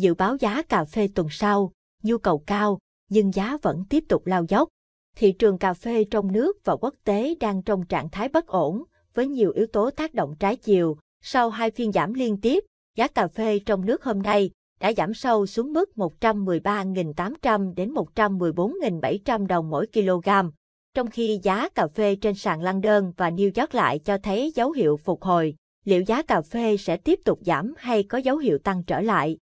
Dự báo giá cà phê tuần sau, nhu cầu cao, nhưng giá vẫn tiếp tục lao dốc. Thị trường cà phê trong nước và quốc tế đang trong trạng thái bất ổn, với nhiều yếu tố tác động trái chiều. Sau hai phiên giảm liên tiếp, giá cà phê trong nước hôm nay đã giảm sâu xuống mức 113.800 đến 114.700 đồng mỗi kg, trong khi giá cà phê trên sàn đơn và New York lại cho thấy dấu hiệu phục hồi. Liệu giá cà phê sẽ tiếp tục giảm hay có dấu hiệu tăng trở lại?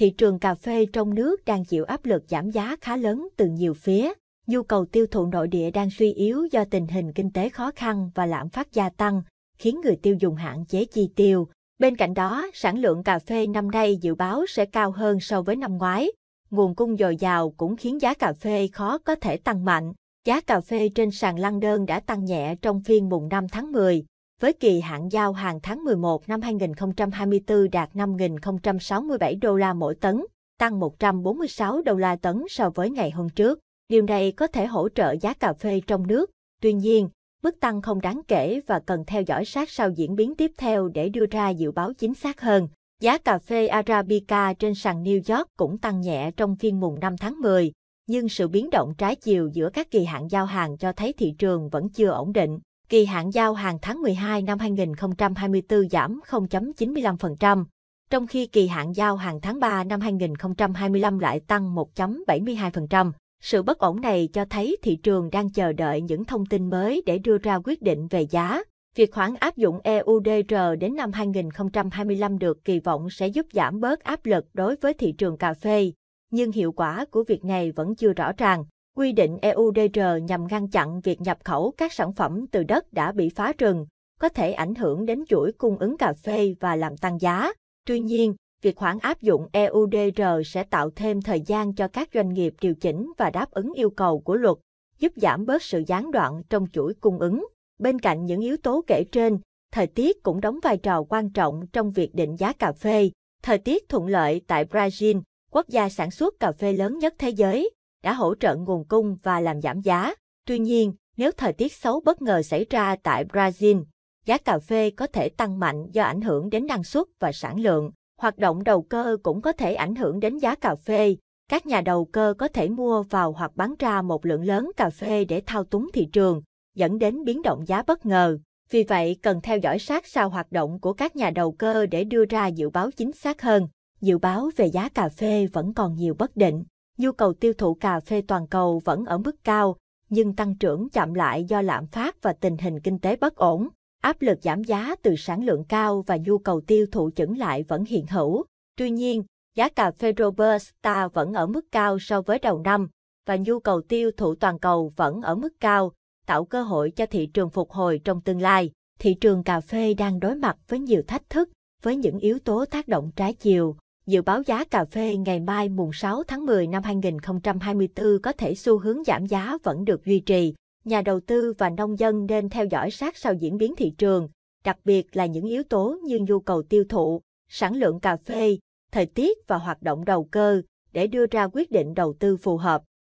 thị trường cà phê trong nước đang chịu áp lực giảm giá khá lớn từ nhiều phía. Nhu cầu tiêu thụ nội địa đang suy yếu do tình hình kinh tế khó khăn và lạm phát gia tăng, khiến người tiêu dùng hạn chế chi tiêu. Bên cạnh đó, sản lượng cà phê năm nay dự báo sẽ cao hơn so với năm ngoái. Nguồn cung dồi dào cũng khiến giá cà phê khó có thể tăng mạnh. Giá cà phê trên sàn lăng đơn đã tăng nhẹ trong phiên mùng 5 tháng 10 với kỳ hạn giao hàng tháng 11 năm 2024 đạt 5.067 đô la mỗi tấn, tăng 146 đô la tấn so với ngày hôm trước. Điều này có thể hỗ trợ giá cà phê trong nước. Tuy nhiên, mức tăng không đáng kể và cần theo dõi sát sao diễn biến tiếp theo để đưa ra dự báo chính xác hơn. Giá cà phê Arabica trên sàn New York cũng tăng nhẹ trong phiên mùng 5 tháng 10, nhưng sự biến động trái chiều giữa các kỳ hạn giao hàng cho thấy thị trường vẫn chưa ổn định kỳ hạn giao hàng tháng 12 năm 2024 giảm 0.95%, trong khi kỳ hạn giao hàng tháng 3 năm 2025 lại tăng 1.72%. Sự bất ổn này cho thấy thị trường đang chờ đợi những thông tin mới để đưa ra quyết định về giá. Việc khoản áp dụng EUDR đến năm 2025 được kỳ vọng sẽ giúp giảm bớt áp lực đối với thị trường cà phê, nhưng hiệu quả của việc này vẫn chưa rõ ràng quy định EUDR nhằm ngăn chặn việc nhập khẩu các sản phẩm từ đất đã bị phá rừng, có thể ảnh hưởng đến chuỗi cung ứng cà phê và làm tăng giá. Tuy nhiên, việc khoản áp dụng EUDR sẽ tạo thêm thời gian cho các doanh nghiệp điều chỉnh và đáp ứng yêu cầu của luật, giúp giảm bớt sự gián đoạn trong chuỗi cung ứng. Bên cạnh những yếu tố kể trên, thời tiết cũng đóng vai trò quan trọng trong việc định giá cà phê. Thời tiết thuận lợi tại Brazil, quốc gia sản xuất cà phê lớn nhất thế giới, đã hỗ trợ nguồn cung và làm giảm giá. Tuy nhiên, nếu thời tiết xấu bất ngờ xảy ra tại Brazil, giá cà phê có thể tăng mạnh do ảnh hưởng đến năng suất và sản lượng. Hoạt động đầu cơ cũng có thể ảnh hưởng đến giá cà phê. Các nhà đầu cơ có thể mua vào hoặc bán ra một lượng lớn cà phê để thao túng thị trường, dẫn đến biến động giá bất ngờ. Vì vậy, cần theo dõi sát sao hoạt động của các nhà đầu cơ để đưa ra dự báo chính xác hơn. Dự báo về giá cà phê vẫn còn nhiều bất định. Nhu cầu tiêu thụ cà phê toàn cầu vẫn ở mức cao, nhưng tăng trưởng chậm lại do lạm phát và tình hình kinh tế bất ổn. Áp lực giảm giá từ sản lượng cao và nhu cầu tiêu thụ chững lại vẫn hiện hữu. Tuy nhiên, giá cà phê Robusta vẫn ở mức cao so với đầu năm và nhu cầu tiêu thụ toàn cầu vẫn ở mức cao, tạo cơ hội cho thị trường phục hồi trong tương lai. Thị trường cà phê đang đối mặt với nhiều thách thức, với những yếu tố tác động trái chiều Dự báo giá cà phê ngày mai mùng 6 tháng 10 năm 2024 có thể xu hướng giảm giá vẫn được duy trì. Nhà đầu tư và nông dân nên theo dõi sát sao diễn biến thị trường, đặc biệt là những yếu tố như nhu cầu tiêu thụ, sản lượng cà phê, thời tiết và hoạt động đầu cơ để đưa ra quyết định đầu tư phù hợp.